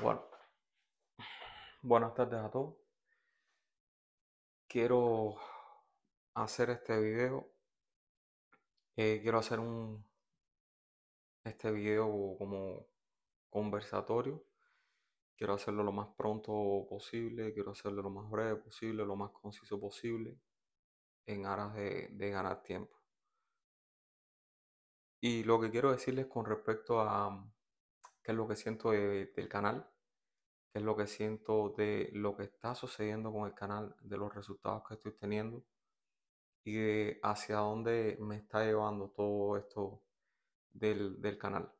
Bueno, buenas tardes a todos. Quiero hacer este video. Eh, quiero hacer un este video como conversatorio. Quiero hacerlo lo más pronto posible, quiero hacerlo lo más breve posible, lo más conciso posible, en aras de ganar tiempo. Y lo que quiero decirles con respecto a, qué es lo que siento del canal, qué es lo que siento de lo que está sucediendo con el canal, de los resultados que estoy teniendo y hacia dónde me está llevando todo esto del, canal.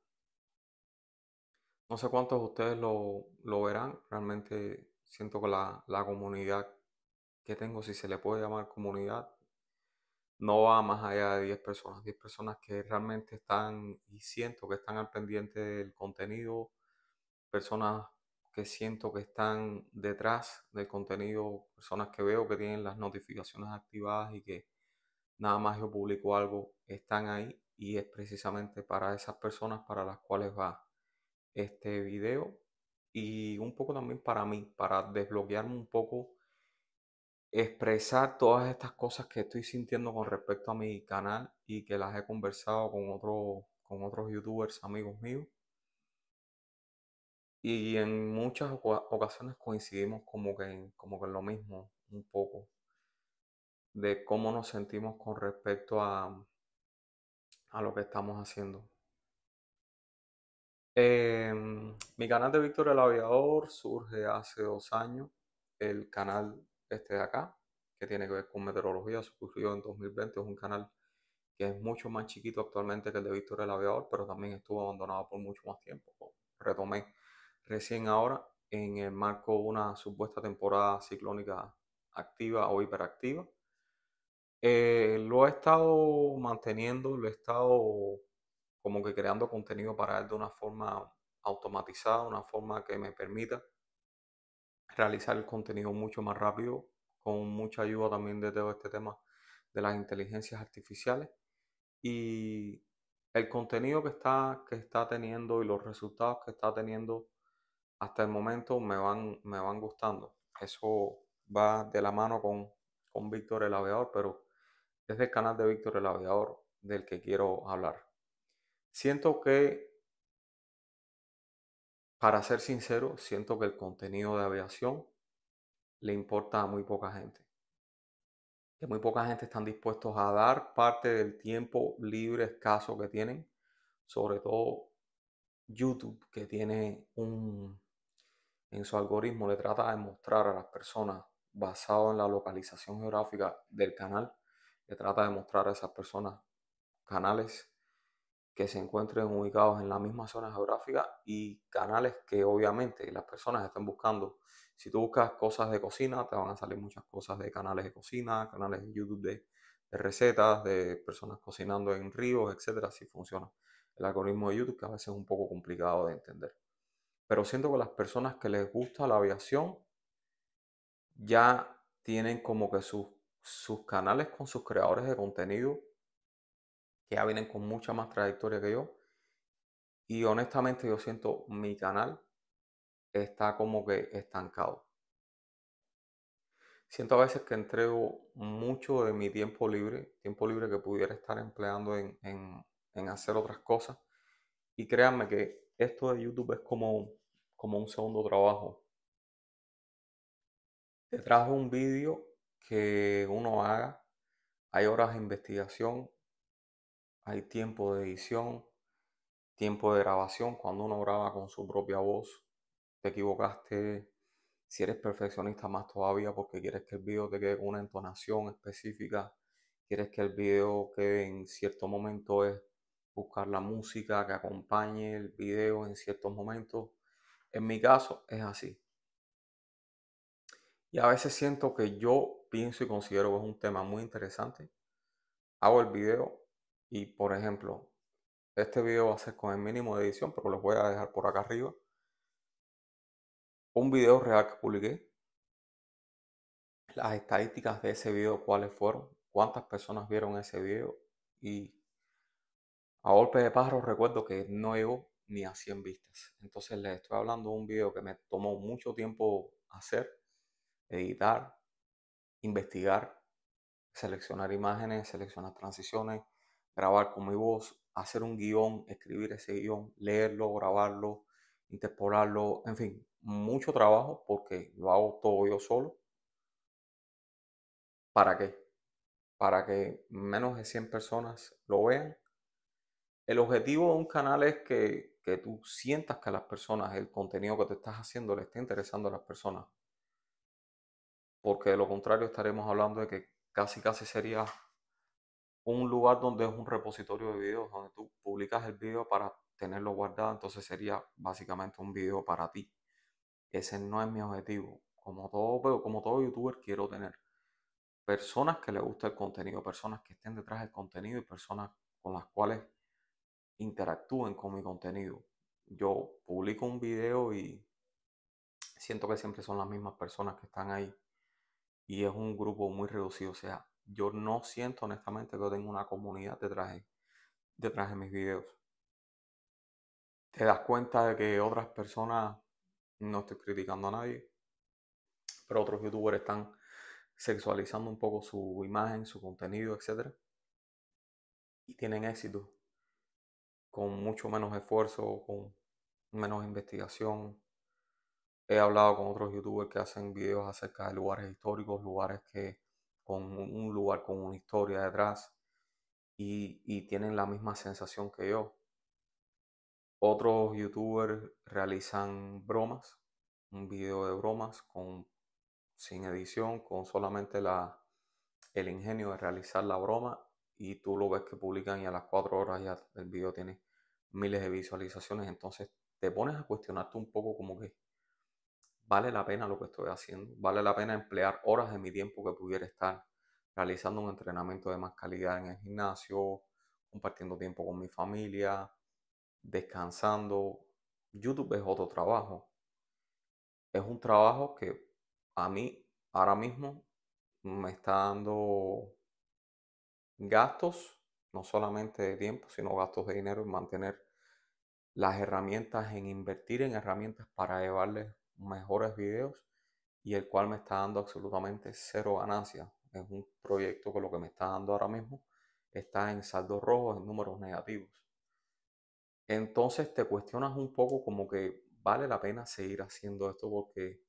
No sé cuántos de ustedes lo, verán, realmente siento que la comunidad que tengo, si se le puede llamar comunidad, no va más allá de 10 personas, 10 personas que realmente están y siento que están al pendiente del contenido, personas que siento que están detrás del contenido, personas que veo que tienen las notificaciones activadas y que nada más yo publico algo, están ahí y es precisamente para esas personas para las cuales va este video y un poco también para mí, para desbloquearme un poco expresar todas estas cosas que estoy sintiendo con respecto a mi canal y que las he conversado con, otro, con otros youtubers amigos míos. Y en muchas ocasiones coincidimos como que, como en lo mismo, un poco, de cómo nos sentimos con respecto a, a lo que estamos haciendo. Em, mi canal de Víctor el Aviador surge hace dos años. El canal este de acá, que tiene que ver con meteorología, surgió en 2020, es un canal que es mucho más chiquito actualmente que el de Víctor el Aviador, pero también estuvo abandonado por mucho más tiempo. retomé recién ahora en el marco de una supuesta temporada ciclónica activa o hiperactiva. Eh, lo he estado manteniendo, lo he estado como que creando contenido para él de una forma automatizada, una forma que me permita realizar el contenido mucho más rápido, con mucha ayuda también de todo este tema de las inteligencias artificiales. Y el contenido que está, que está teniendo y los resultados que está teniendo hasta el momento me van, me van gustando. Eso va de la mano con, con Víctor el Aviador, pero es el canal de Víctor el Aviador del que quiero hablar. Siento que para ser sincero, siento que el contenido de aviación le importa a muy poca gente. Que muy poca gente están dispuestos a dar parte del tiempo libre escaso que tienen, sobre todo YouTube, que tiene un en su algoritmo le trata de mostrar a las personas basado en la localización geográfica del canal, le trata de mostrar a esas personas canales que se encuentren ubicados en la misma zona geográfica y canales que obviamente las personas están buscando. Si tú buscas cosas de cocina, te van a salir muchas cosas de canales de cocina, canales de YouTube de, recetas, de personas cocinando en ríos, etcétera, si funciona el algoritmo de YouTube, que a veces es un poco complicado de entender. Pero siento que las personas que les gusta la aviación ya tienen como que sus, sus canales con sus creadores de contenido que ya vienen con mucha más trayectoria que yo. Y honestamente yo siento mi canal está como que estancado. Siento a veces que entrego mucho de mi tiempo libre, tiempo libre que pudiera estar empleando en, hacer otras cosas. Y créanme que esto de YouTube es como, como un segundo trabajo. Detrás trajo un vídeo que uno haga, hay horas de investigación, hay tiempo de edición, tiempo de grabación, cuando uno graba con su propia voz, te equivocaste, si eres perfeccionista más todavía porque quieres que el video te quede una entonación específica, quieres que el video quede en cierto momento es buscar la música que acompañe el video en ciertos momentos. En mi caso es así. Y a veces siento que yo pienso y considero que es un tema muy interesante. Hago el video, y por ejemplo, este video va a ser con el mínimo de edición, pero los voy a dejar por acá arriba. Un video real que publiqué. Las estadísticas de ese video, cuáles fueron, cuántas personas vieron ese video. Y a golpe de pájaro recuerdo que no llegó ni a 100 vistas. Entonces les estoy hablando de un video que me tomó mucho tiempo hacer, editar, investigar, seleccionar imágenes, seleccionar transiciones, grabar con mi voz, hacer un guión, escribir ese guión, leerlo, grabarlo, interpolarlo, en fin, mucho trabajo porque lo hago todo yo solo. ¿Para qué? Para que menos de 100 personas lo vean. El objetivo de un canal es que, tú sientas que a las personas, el contenido que te estás haciendo le esté interesando a las personas. Porque de lo contrario estaremos hablando de que casi casi sería un lugar donde es un repositorio de videos, donde tú publicas el video para tenerlo guardado, entonces sería básicamente un video para ti. Ese no es mi objetivo. Como todo, como todo youtuber quiero tener personas que le guste el contenido, personas que estén detrás del contenido y personas con las cuales interactúen con mi contenido. Yo publico un video y siento que siempre son las mismas personas que están ahí y es un grupo muy reducido, o sea, yo no siento honestamente que yo tengo una comunidad detrás detrás de mis videos. Te das cuenta de que otras personas, no estoy criticando a nadie, pero otros youtubers están sexualizando un poco su imagen, su contenido, etc. Y tienen éxito con mucho menos esfuerzo, con menos investigación. He hablado con otros youtubers que hacen videos acerca de lugares históricos, lugares que con un lugar, con una historia detrás, y, tienen la misma sensación que yo. Otros youtubers realizan bromas, un video de bromas con, sin edición, con solamente la, el ingenio de realizar la broma y tú lo ves que publican y a las cuatro horas ya el video tiene miles de visualizaciones, entonces te pones a cuestionarte un poco como que vale la pena lo que estoy haciendo, vale la pena emplear horas de mi tiempo que pudiera estar realizando un entrenamiento de más calidad en el gimnasio, compartiendo tiempo con mi familia, descansando. YouTube es otro trabajo. Es un trabajo que a mí ahora mismo me está dando gastos, no solamente de tiempo, sino gastos de dinero en mantener las herramientas, en invertir en herramientas para llevarles mejores videos y el cual me está dando absolutamente cero ganancia Es un proyecto que lo que me está dando ahora mismo está en saldos rojos, en números negativos. Entonces te cuestionas un poco como que vale la pena seguir haciendo esto porque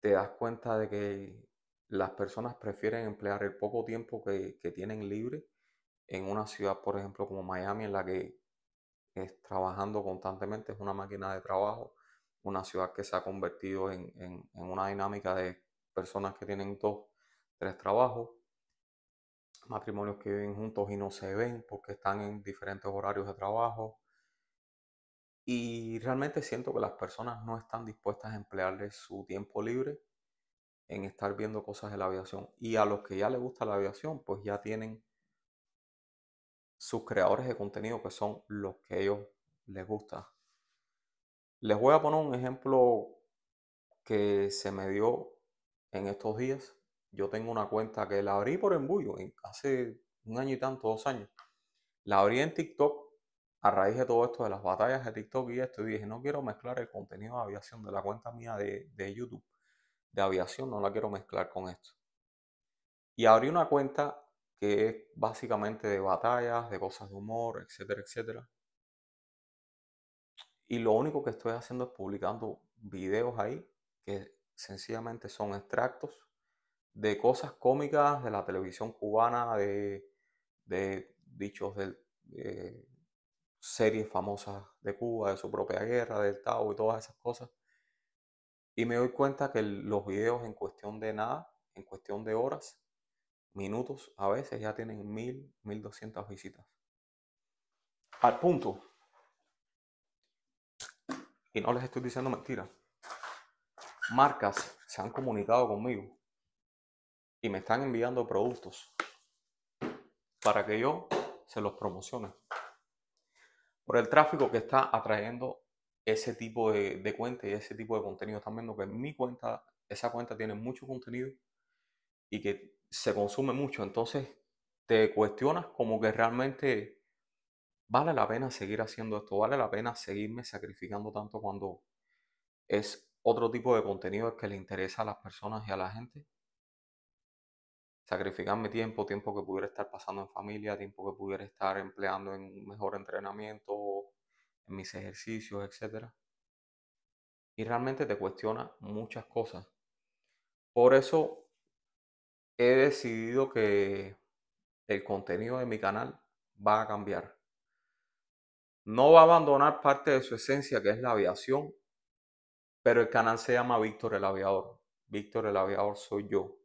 te das cuenta de que las personas prefieren emplear el poco tiempo que, que tienen libre en una ciudad, por ejemplo, como Miami, en la que es trabajando constantemente, es una máquina de trabajo una ciudad que se ha convertido en, una dinámica de personas que tienen dos, tres trabajos, matrimonios que viven juntos y no se ven porque están en diferentes horarios de trabajo. Y realmente siento que las personas no están dispuestas a emplearles su tiempo libre en estar viendo cosas de la aviación. Y a los que ya les gusta la aviación, pues ya tienen sus creadores de contenido que son los que a ellos les gusta. Les voy a poner un ejemplo que se me dio en estos días. Yo tengo una cuenta que la abrí por embullo hace un año y tanto, dos años. La abrí en TikTok a raíz de todo esto de las batallas de TikTok y esto. Y dije, no quiero mezclar el contenido de aviación de la cuenta mía de, YouTube, de aviación, no la quiero mezclar con esto. Y abrí una cuenta que es básicamente de batallas, de cosas de humor, etcétera, etcétera. Y lo único que estoy haciendo es publicando videos ahí que sencillamente son extractos de cosas cómicas de la televisión cubana, de, de dichos de, de, eh, series famosas de Cuba, de su propia guerra, del Tao y todas esas cosas. Y me doy cuenta que los videos en cuestión de nada, en cuestión de horas, minutos, a veces ya tienen mil, mil doscientas visitas. Al punto y no les estoy diciendo mentiras. Marcas se han comunicado conmigo y me están enviando productos para que yo se los promocione. Por el tráfico que está atrayendo ese tipo de, cuenta y ese tipo de contenido. Están viendo que mi cuenta, esa cuenta tiene mucho contenido y que se consume mucho. Entonces te cuestionas como que realmente vale la pena seguir haciendo esto, vale la pena seguirme sacrificando tanto cuando es otro tipo de contenido que le interesa a las personas y a la gente. Sacrificarme tiempo, tiempo que pudiera estar pasando en familia, tiempo que pudiera estar empleando en un mejor entrenamiento, en mis ejercicios, etc. Y realmente te cuestiona muchas cosas. Por eso he decidido que el contenido de mi canal va a cambiar. No va a abandonar parte de su esencia, que es la aviación, pero el canal se llama Víctor el Aviador. Víctor el Aviador soy yo.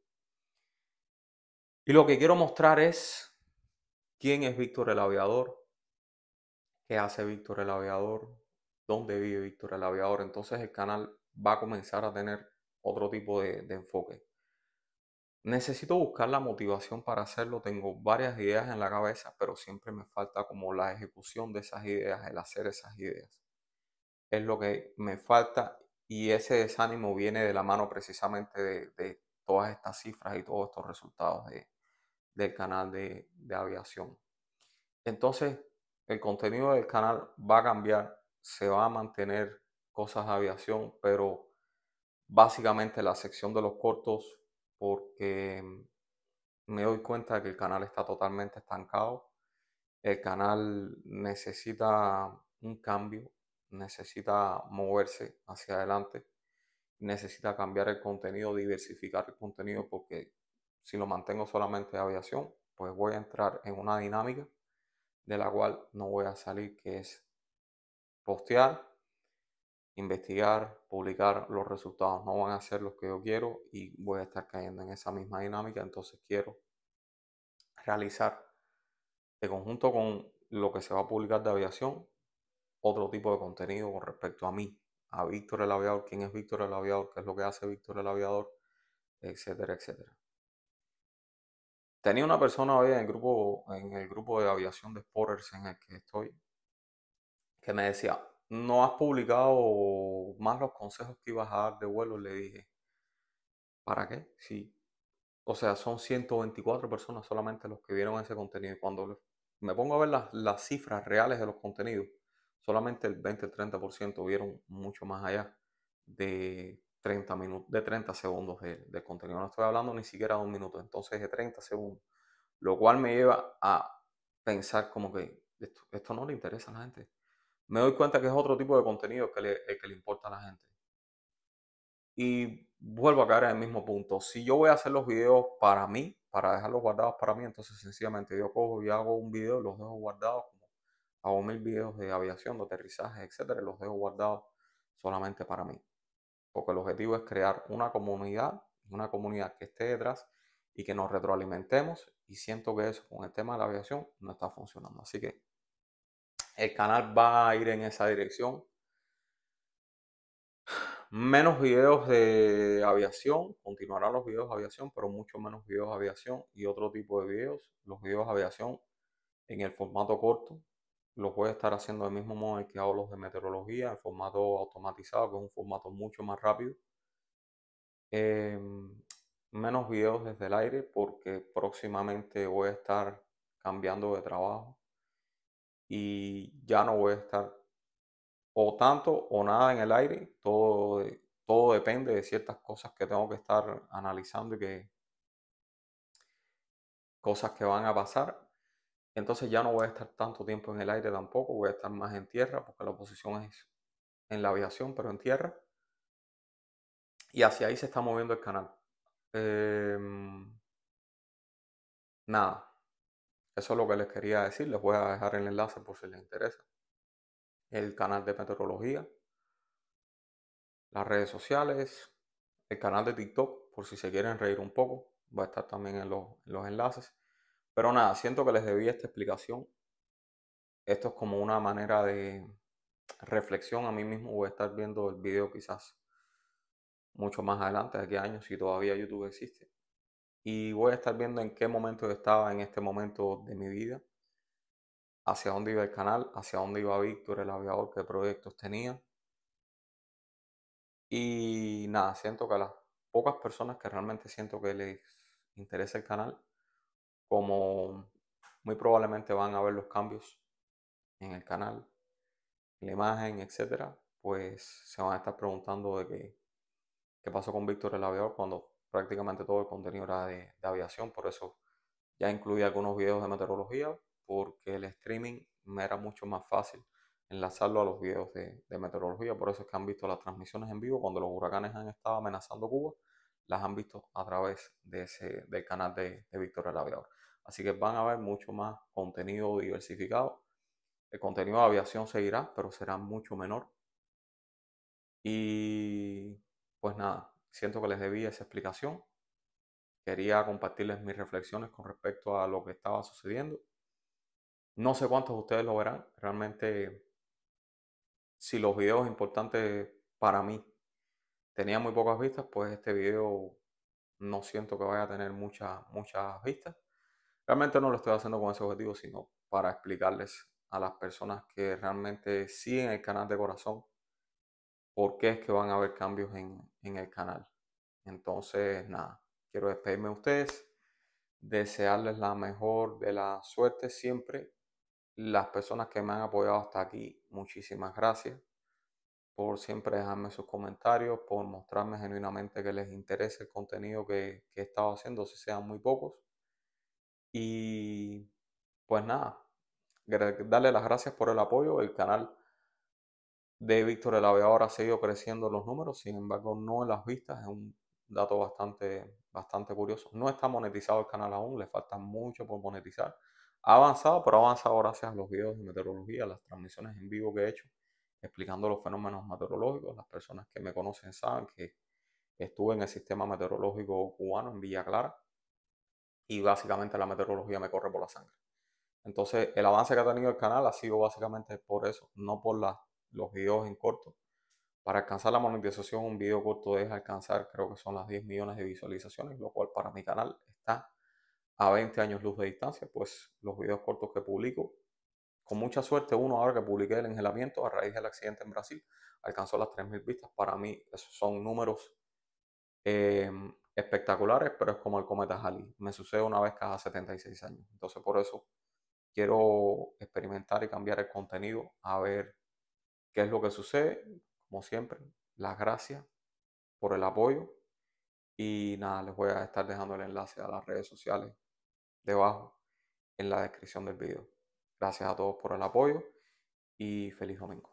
Y lo que quiero mostrar es quién es Víctor el Aviador, qué hace Víctor el Aviador, dónde vive Víctor el Aviador. Entonces el canal va a comenzar a tener otro tipo de, enfoque. Necesito buscar la motivación para hacerlo. Tengo varias ideas en la cabeza, pero siempre me falta como la ejecución de esas ideas, el hacer esas ideas. Es lo que me falta y ese desánimo viene de la mano precisamente de, todas estas cifras y todos estos resultados del canal de aviación. Entonces, el contenido del canal va a cambiar, se va a mantener cosas de aviación, pero básicamente la sección de los cortos porque me doy cuenta de que el canal está totalmente estancado. El canal necesita un cambio, necesita moverse hacia adelante, necesita cambiar el contenido, diversificar el contenido, porque si lo mantengo solamente de aviación, pues voy a entrar en una dinámica de la cual no voy a salir, que es postear, investigar, publicar, los resultados no van a ser los que yo quiero y voy a estar cayendo en esa misma dinámica, entonces quiero realizar de conjunto con lo que se va a publicar de aviación, otro tipo de contenido con respecto a mí, a Víctor el Aviador, quién es Víctor el Aviador, qué es lo que hace Víctor el Aviador, etcétera, etcétera. Tenía una persona hoy en el grupo, en el grupo de aviación de Sporters en el que estoy, que me decía, no has publicado más los consejos que ibas a dar de vuelo, le dije. ¿Para qué? Sí. O sea, son 124 personas solamente los que vieron ese contenido. Cuando me pongo a ver las, cifras reales de los contenidos, solamente el 20-30% vieron mucho más allá de 30, minutos, de 30 segundos del de contenido. No estoy hablando ni siquiera de un minuto, entonces de 30 segundos. Lo cual me lleva a pensar como que esto, esto no le interesa a la gente me doy cuenta que es otro tipo de contenido que le, eh, que le importa a la gente. Y vuelvo a caer en el mismo punto. Si yo voy a hacer los videos para mí, para dejarlos guardados para mí, entonces sencillamente yo cojo y hago un video, los dejo guardados, hago mil videos de aviación, de aterrizaje, etcétera, los dejo guardados solamente para mí. Porque el objetivo es crear una comunidad, una comunidad que esté detrás y que nos retroalimentemos. Y siento que eso con el tema de la aviación no está funcionando. Así que el canal va a ir en esa dirección. Menos videos de aviación, continuarán los videos de aviación, pero mucho menos videos de aviación y otro tipo de videos. Los videos de aviación en el formato corto, los voy a estar haciendo del mismo modo que hago los de meteorología, en formato automatizado, que es un formato mucho más rápido. Em, menos videos desde el aire porque próximamente voy a estar cambiando de trabajo y ya no voy a estar o tanto o nada en el aire, todo, todo depende de ciertas cosas que tengo que estar analizando y que cosas que van a pasar. Entonces ya no voy a estar tanto tiempo en el aire tampoco, voy a estar más en tierra porque la posición es en la aviación, pero en tierra. Y hacia ahí se está moviendo el canal. Em, nada, eso es lo que les quería decir. Les voy a dejar el enlace por si les interesa. El canal de meteorología. Las redes sociales. El canal de TikTok, por si se quieren reír un poco. Va a estar también en los, enlaces. Pero nada, siento que les debí esta explicación. Esto es como una manera de reflexión. A mí mismo voy a estar viendo el video quizás mucho más adelante, de qué años, si todavía YouTube existe y voy a estar viendo en qué momento estaba en este momento de mi vida, hacia dónde iba el canal, hacia dónde iba Víctor, el aviador, qué proyectos tenía. Y nada, siento que a las pocas personas que realmente siento que les interesa el canal, como muy probablemente van a ver los cambios en el canal, en la imagen, etcétera, pues se van a estar preguntando de qué, qué pasó con Víctor el aviador cuando prácticamente todo el contenido era de, aviación, por eso ya incluí algunos videos de meteorología, porque el streaming me era mucho más fácil enlazarlo a los videos de, meteorología. Por eso es que han visto las transmisiones en vivo cuando los huracanes han estado amenazando Cuba, las han visto a través de ese, del canal de, de Víctor el Aviador. Así que van a ver mucho más contenido diversificado. El contenido de aviación seguirá, pero será mucho menor. Y pues nada, Siento que les debía esa explicación. Quería compartirles mis reflexiones con respecto a lo que estaba sucediendo. No sé cuántos de ustedes lo verán. Realmente, si los videos importantes para mí tenían muy pocas vistas, pues este video no siento que vaya a tener muchas, muchas vistas. Realmente no lo estoy haciendo con ese objetivo, sino para explicarles a las personas que realmente siguen el canal de corazón por qué es que van a haber cambios en, el canal. Entonces, nada, quiero despedirme de ustedes, desearles la mejor de la suerte siempre. Las personas que me han apoyado hasta aquí, muchísimas gracias por siempre dejarme sus comentarios, por mostrarme genuinamente que les interesa el contenido que, que he estado haciendo, si sean muy pocos. Y pues nada, darle las gracias por el apoyo. El canal de Víctor el ahora ha seguido creciendo los números, sin embargo no en las vistas, es un dato bastante, bastante curioso. No está monetizado el canal aún, le falta mucho por monetizar. Ha avanzado, pero ha avanzado gracias a los videos de meteorología, las transmisiones en vivo que he hecho, explicando los fenómenos meteorológicos. Las personas que me conocen saben que estuve en el sistema meteorológico cubano en Villa Clara y básicamente la meteorología me corre por la sangre. Entonces, el avance que ha tenido el canal ha sido básicamente por eso, no por la los videos en corto. Para alcanzar la monetización, un video corto deja alcanzar, creo que son las 10 millones de visualizaciones, lo cual para mi canal está a 20 años luz de distancia, pues los videos cortos que publico, con mucha suerte, uno ahora que publiqué el engelamiento a raíz del accidente en Brasil, alcanzó las 3.000 vistas. Para mí, esos son números em, espectaculares, pero es como el cometa Halley. Me sucede una vez cada 76 años. Entonces, por eso quiero experimentar y cambiar el contenido a ver ¿Qué es lo que sucede? Como siempre, las gracias por el apoyo. Y nada, les voy a estar dejando el enlace a las redes sociales debajo en la descripción del video. Gracias a todos por el apoyo y feliz domingo.